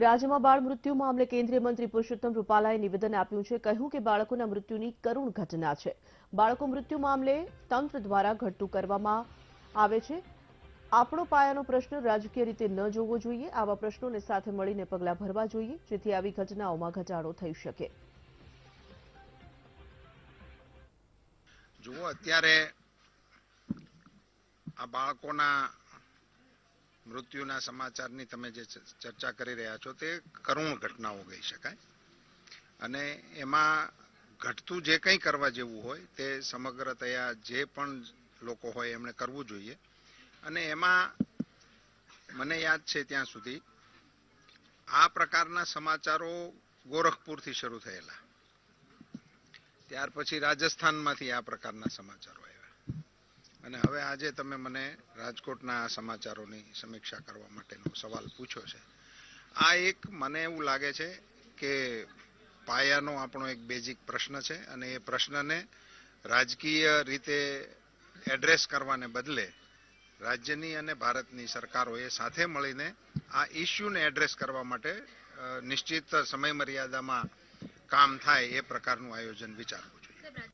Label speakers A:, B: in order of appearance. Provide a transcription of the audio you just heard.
A: રાજ્યમાં બાળ મૃત્યુ મામલે કેન્દ્રીય મંત્રી પુરુષોત્તમ રૂપાલાએ નિવેદન આપ્યું છે કહ્યું કે બાળકોના મૃત્યુની કરુણ ઘટના છે બાળકો મૃત્યુ મામલે તંત્ર દ્વારા ઘટતું કરવામાં આવે છે આપણો પાયાનો પ્રશ્ન રાજકીય રીતે ન જોવો જોઈએ આવા પ્રશ્નોને સાથે મળીને પગલાં ભરવા જોઈએ જેથી આવી ઘટનાઓમાં ઘટાડો થઈ શકે
B: જુઓ અત્યારે આ બાળકોના મૃત્યુના સમાચારની તમે જે ચર્ચા કરી રહ્યા છો તે કરુણ ઘટનાઓ ગઈ શકાય અને એમાં ઘટતું જે કંઈ કરવા જેવું હોય તે સમગ્રતયા જે પણ લોકો હોય એમણે કરવું જોઈએ અને એમાં મને યાદ છે ત્યાં સુધી આ પ્રકારના સમાચારો ગોરખપુરથી શરૂ થયેલા ત્યાર પછી રાજસ્થાનમાંથી આ પ્રકારના સમાચારો આવ્યા અને હવે આજે તમે મને રાજકોટના સમાચારોની સમીક્ષા કરવા માટેનો સવાલ પૂછ્યો છે આ એક મને એવું લાગે છે કે પાયાનો આપણો એક બેઝિક પ્રશ્ન છે અને એ પ્રશ્નને રાજકીય રીતે એડ્રેસ કરવાને બદલે રાજ્યની અને ભારતની સરકારોએ સાથે મળીને આ ઇસ્યુને એડ્રેસ કરવા માટે નિશ્ચિત સમય મર્યાદામાં કામ થાય એ પ્રકારનું આયોજન વિચારવું
A: જોઈએ